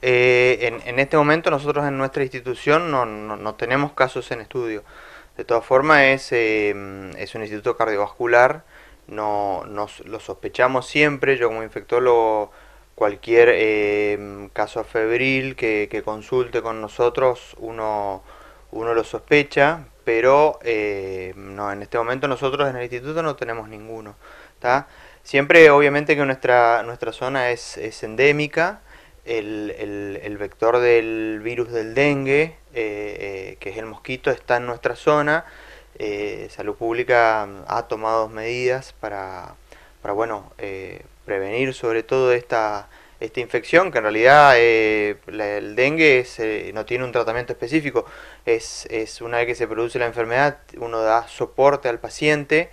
Eh, en, este momento nosotros en nuestra institución no, no, tenemos casos en estudio. De todas formas es, em, un instituto cardiovascular, no, lo sospechamos siempre, yo como infectólogo cualquier em, caso febril que, consulte con nosotros uno, uno lo sospecha, pero em, en este momento nosotros en el instituto no tenemos ninguno. Siempre obviamente que nuestra, nuestra zona es endémica, el, vector del virus del dengue, eh, eh, que es el mosquito, está en nuestra zona. Eh, Salud Pública ha tomado medidas para, prevenir sobre todo esta, infección, que en realidad el dengue no tiene un tratamiento específico. Es, una vez que se produce la enfermedad, uno da soporte al paciente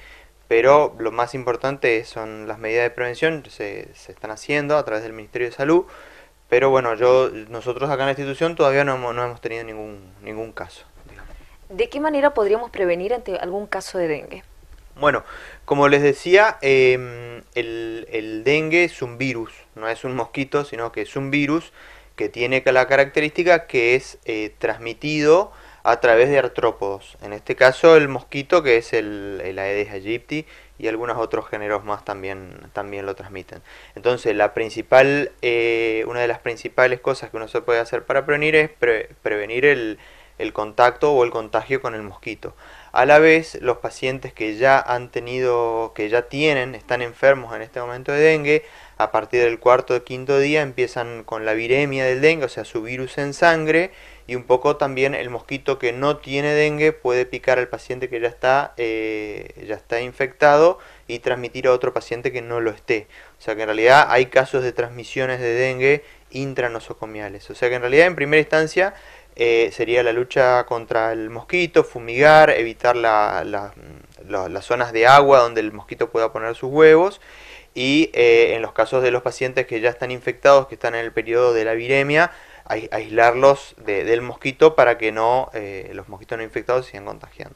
pero lo más importante son las medidas de prevención, se, se están haciendo a través del Ministerio de Salud pero bueno, yo nosotros acá en la institución todavía no hemos, no hemos tenido ningún, ningún caso. ¿De qué manera podríamos prevenir ante algún caso de dengue? Bueno, como les decía, em, el, el, dengue es un virus, no es un mosquito, sino que es un virus que tiene la característica que es eh, transmitido a través de artrópodos. En este caso el mosquito, que es el, Aedes aegypti, y algunos otros géneros más también, también lo transmiten. Entonces, la principal, eh, una de las principales cosas que uno se puede hacer para prevenir es prevenir el, el contacto o el contagio con el mosquito. A la vez, los pacientes que ya han tenido, que ya tienen, están enfermos en este momento de dengue, a partir del cuarto o quinto día empiezan con la viremia del dengue, o sea, su virus en sangre, y un poco también el mosquito que no tiene dengue puede picar al paciente que ya está, eh, ya está infectado y transmitir a otro paciente que no lo esté. O sea que en realidad hay casos de transmisiones de dengue intranosocomiales. O sea que en realidad en primera instancia eh, sería la lucha contra el mosquito, fumigar, evitar las zonas de agua donde el mosquito pueda poner sus huevos y eh, en los casos de los pacientes que ya están infectados, que están en el periodo de la viremia, aislarlos del mosquito para que no eh, los mosquitos no infectados sigan contagiando.